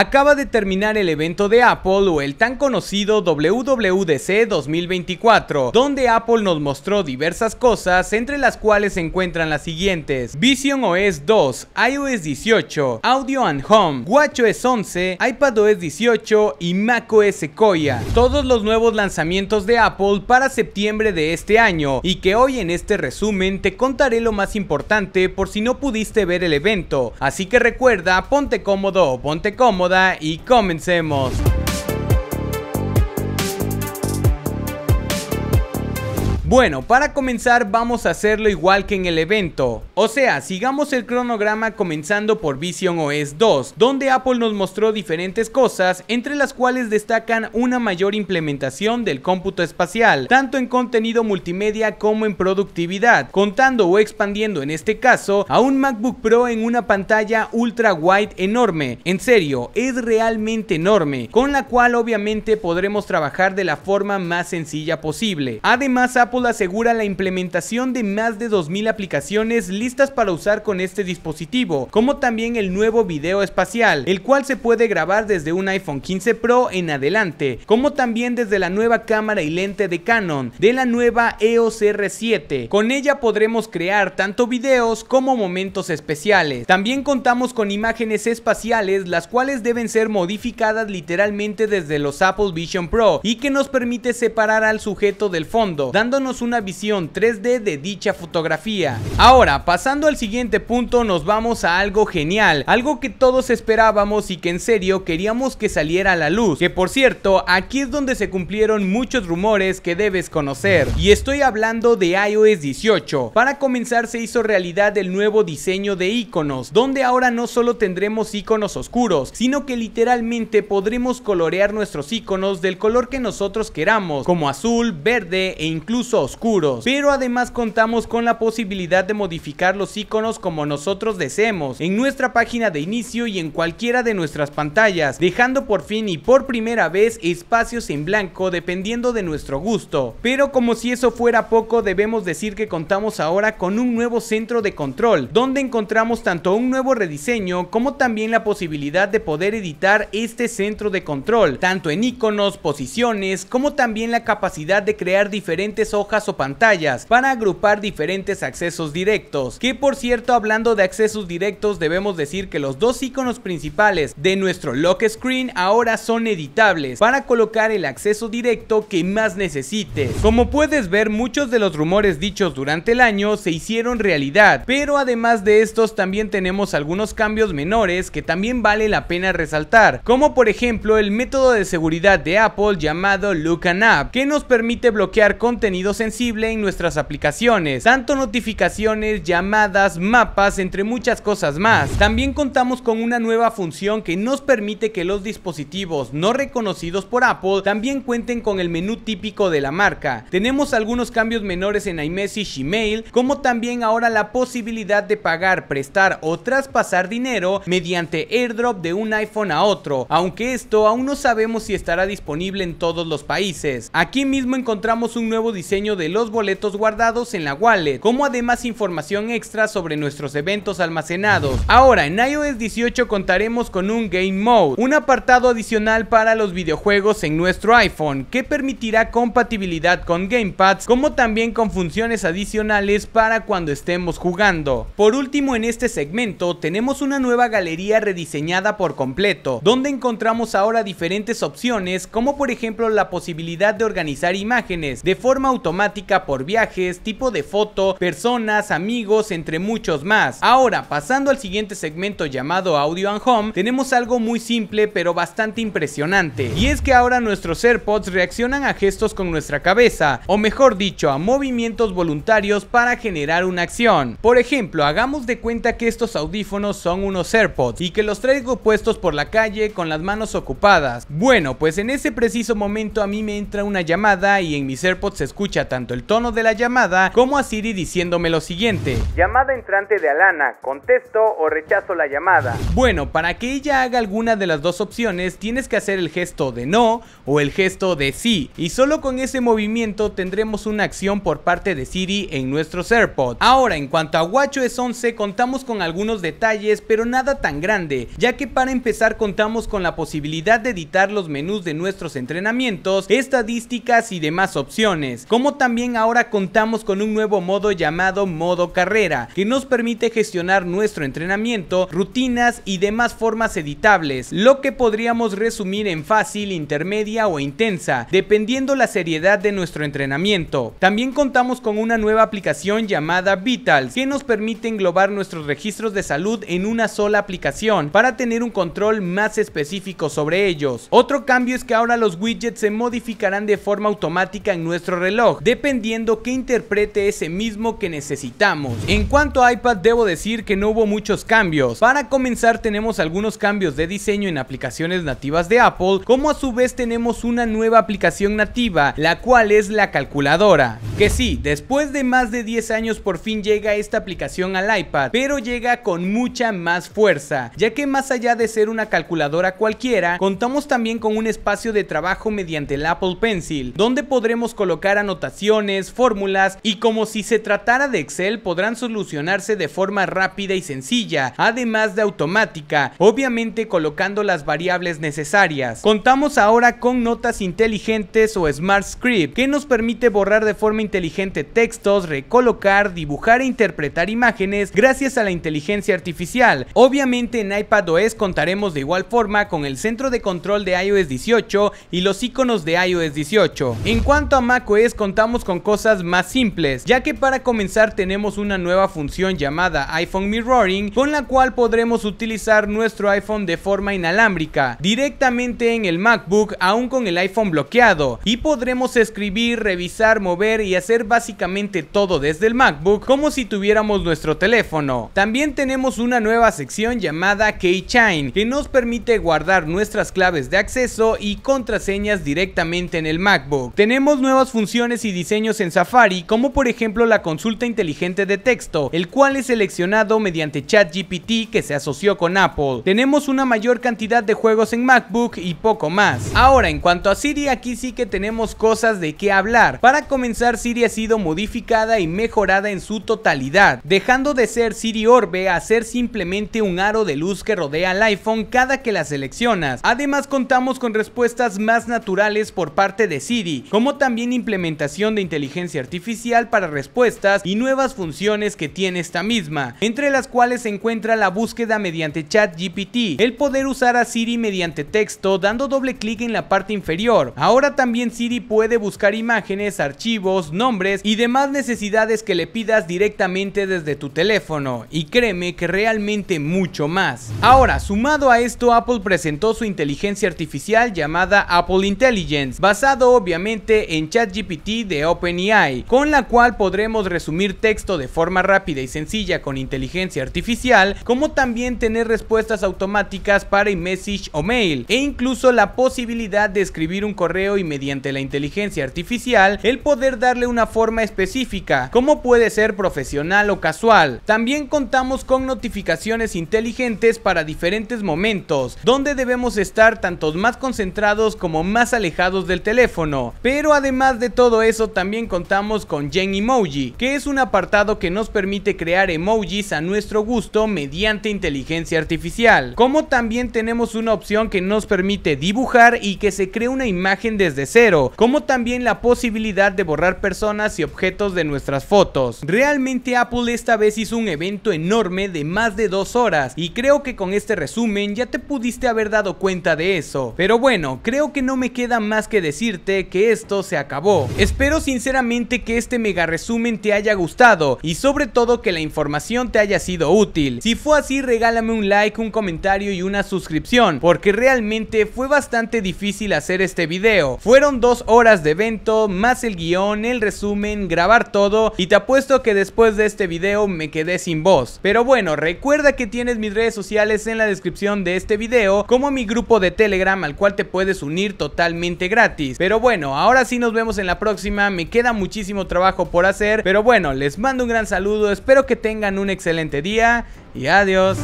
Acaba de terminar el evento de Apple o el tan conocido WWDC 2024, donde Apple nos mostró diversas cosas, entre las cuales se encuentran las siguientes: Vision OS 2, iOS 18, Audio and Home, WatchOS 11, iPadOS 18 y macOS Sequoia. Todos los nuevos lanzamientos de Apple para septiembre de este año y que hoy en este resumen te contaré lo más importante por si no pudiste ver el evento. Así que recuerda, ponte cómodo o ponte cómodo y comencemos. Bueno, para comenzar vamos a hacerlo igual que en el evento. O sea, sigamos el cronograma comenzando por Vision OS 2, donde Apple nos mostró diferentes cosas, entre las cuales destacan una mayor implementación del cómputo espacial, tanto en contenido multimedia como en productividad, contando o expandiendo en este caso a un MacBook Pro en una pantalla ultra wide enorme. En serio, es realmente enorme, con la cual obviamente podremos trabajar de la forma más sencilla posible. Además, Apple asegura la implementación de más de 2.000 aplicaciones listas para usar con este dispositivo, como también el nuevo video espacial, el cual se puede grabar desde un iPhone 15 Pro en adelante, como también desde la nueva cámara y lente de Canon de la nueva EOS R7. Con ella podremos crear tanto videos como momentos especiales. También contamos con imágenes espaciales, las cuales deben ser modificadas literalmente desde los Apple Vision Pro y que nos permite separar al sujeto del fondo, dándonos una visión 3D de dicha fotografía. Ahora, pasando al siguiente punto, nos vamos a algo genial, algo que todos esperábamos y que en serio queríamos que saliera a la luz, que por cierto, aquí es donde se cumplieron muchos rumores que debes conocer, y estoy hablando de iOS 18. Para comenzar se hizo realidad el nuevo diseño de iconos, donde ahora no solo tendremos iconos oscuros, sino que literalmente podremos colorear nuestros iconos del color que nosotros queramos, como azul, verde e incluso oscuros, pero además contamos con la posibilidad de modificar los iconos como nosotros deseemos, en nuestra página de inicio y en cualquiera de nuestras pantallas, dejando por fin y por primera vez espacios en blanco dependiendo de nuestro gusto. Pero como si eso fuera poco, debemos decir que contamos ahora con un nuevo centro de control, donde encontramos tanto un nuevo rediseño como también la posibilidad de poder editar este centro de control, tanto en iconos, posiciones, como también la capacidad de crear diferentes hojas o pantallas para agrupar diferentes accesos directos. Que por cierto, hablando de accesos directos, debemos decir que los dos iconos principales de nuestro lock screen ahora son editables para colocar el acceso directo que más necesites. Como puedes ver, muchos de los rumores dichos durante el año se hicieron realidad, pero además de estos también tenemos algunos cambios menores que también vale la pena resaltar, como por ejemplo el método de seguridad de Apple llamado Look and App, que nos permite bloquear contenidos sensible en nuestras aplicaciones, tanto notificaciones, llamadas, mapas, entre muchas cosas más. También contamos con una nueva función que nos permite que los dispositivos no reconocidos por Apple también cuenten con el menú típico de la marca. Tenemos algunos cambios menores en iMessage y Mail, como también ahora la posibilidad de pagar, prestar o traspasar dinero mediante airdrop de un iPhone a otro, aunque esto aún no sabemos si estará disponible en todos los países. Aquí mismo encontramos un nuevo diseño de los boletos guardados en la wallet, como además información extra sobre nuestros eventos almacenados. Ahora, en iOS 18 contaremos con un Game Mode, un apartado adicional para los videojuegos en nuestro iPhone, que permitirá compatibilidad con gamepads, como también con funciones adicionales para cuando estemos jugando. Por último, en este segmento tenemos una nueva galería rediseñada por completo, donde encontramos ahora diferentes opciones, como por ejemplo la posibilidad de organizar imágenes de forma automática automática por viajes, tipo de foto, personas, amigos, entre muchos más. Ahora, pasando al siguiente segmento llamado Audio and Home, tenemos algo muy simple pero bastante impresionante. Y es que ahora nuestros AirPods reaccionan a gestos con nuestra cabeza, o mejor dicho, a movimientos voluntarios para generar una acción. Por ejemplo, hagamos de cuenta que estos audífonos son unos AirPods y que los traigo puestos por la calle con las manos ocupadas. Bueno, pues en ese preciso momento a mí me entra una llamada y en mis AirPods se escucha tanto el tono de la llamada como a Siri diciéndome lo siguiente. Llamada entrante de Alana, contesto o rechazo la llamada. Bueno, para que ella haga alguna de las dos opciones tienes que hacer el gesto de no o el gesto de sí y solo con ese movimiento tendremos una acción por parte de Siri en nuestros AirPods. Ahora en cuanto a WatchOS 11 contamos con algunos detalles pero nada tan grande ya que para empezar contamos con la posibilidad de editar los menús de nuestros entrenamientos, estadísticas y demás opciones. Como también ahora contamos con un nuevo modo llamado modo carrera, que nos permite gestionar nuestro entrenamiento, rutinas y demás formas editables, lo que podríamos resumir en fácil, intermedia o intensa, dependiendo la seriedad de nuestro entrenamiento. También contamos con una nueva aplicación llamada Vitals, que nos permite englobar nuestros registros de salud en una sola aplicación, para tener un control más específico sobre ellos. Otro cambio es que ahora los widgets se modificarán de forma automática en nuestro reloj, dependiendo que interprete ese mismo que necesitamos. En cuanto a iPad, debo decir que no hubo muchos cambios. Para comenzar, tenemos algunos cambios de diseño en aplicaciones nativas de Apple, como a su vez tenemos una nueva aplicación nativa, la cual es la calculadora. Que sí, después de más de 10 años por fin llega esta aplicación al iPad, pero llega con mucha más fuerza, ya que más allá de ser una calculadora cualquiera, contamos también con un espacio de trabajo mediante el Apple Pencil, donde podremos colocar anotaciones fórmulas y como si se tratara de Excel podrán solucionarse de forma rápida y sencilla, además de automática, obviamente colocando las variables necesarias. Contamos ahora con notas inteligentes o Smart Script, que nos permite borrar de forma inteligente textos, recolocar, dibujar e interpretar imágenes gracias a la inteligencia artificial. Obviamente en iPadOS contaremos de igual forma con el centro de control de iOS 18 y los iconos de iOS 18. En cuanto a macOS, contamos con cosas más simples, ya que para comenzar tenemos una nueva función llamada iPhone Mirroring, con la cual podremos utilizar nuestro iPhone de forma inalámbrica, directamente en el MacBook aún con el iPhone bloqueado, y podremos escribir, revisar, mover y hacer básicamente todo desde el MacBook como si tuviéramos nuestro teléfono. También tenemos una nueva sección llamada Keychain, que nos permite guardar nuestras claves de acceso y contraseñas directamente en el MacBook. Tenemos nuevas funciones y diseños en Safari, como por ejemplo la consulta inteligente de texto, el cual es seleccionado mediante ChatGPT que se asoció con Apple. Tenemos una mayor cantidad de juegos en MacBook y poco más. Ahora, en cuanto a Siri, aquí sí que tenemos cosas de qué hablar. Para comenzar, Siri ha sido modificada y mejorada en su totalidad, dejando de ser Siri Orbe a ser simplemente un aro de luz que rodea al iPhone cada que la seleccionas. Además, contamos con respuestas más naturales por parte de Siri, como también implementación de inteligencia artificial para respuestas y nuevas funciones que tiene esta misma, entre las cuales se encuentra la búsqueda mediante chat GPT, el poder usar a Siri mediante texto dando doble clic en la parte inferior. Ahora también Siri puede buscar imágenes, archivos, nombres y demás necesidades que le pidas directamente desde tu teléfono, y créeme que realmente mucho más. Ahora, sumado a esto, Apple presentó su inteligencia artificial llamada Apple Intelligence, basado obviamente en ChatGPT de OpenAI, con la cual podremos resumir texto de forma rápida y sencilla con inteligencia artificial, como también tener respuestas automáticas para message o mail, e incluso la posibilidad de escribir un correo y mediante la inteligencia artificial el poder darle una forma específica, como puede ser profesional o casual. También contamos con notificaciones inteligentes para diferentes momentos, donde debemos estar tanto más concentrados como más alejados del teléfono. Pero además de todo eso también contamos con Gen Emoji, que es un apartado que nos permite crear emojis a nuestro gusto mediante inteligencia artificial. Como también tenemos una opción que nos permite dibujar y que se crea una imagen desde cero, como también la posibilidad de borrar personas y objetos de nuestras fotos. Realmente Apple esta vez hizo un evento enorme de más de dos horas y creo que con este resumen ya te pudiste haber dado cuenta de eso. Pero bueno, creo que no me queda más que decirte que esto se acabó. Espero sinceramente que este mega resumen te haya gustado y sobre todo que la información te haya sido útil. Si fue así regálame un like, un comentario y una suscripción porque realmente fue bastante difícil hacer este video. Fueron dos horas de evento, más el guión, el resumen, grabar todo y te apuesto que después de este video me quedé sin voz. Pero bueno, recuerda que tienes mis redes sociales en la descripción de este video como mi grupo de Telegram al cual te puedes unir totalmente gratis. Pero bueno, ahora sí nos vemos en la próxima me queda muchísimo trabajo por hacer. Pero bueno, les mando un gran saludo. Espero que tengan un excelente día y adiós.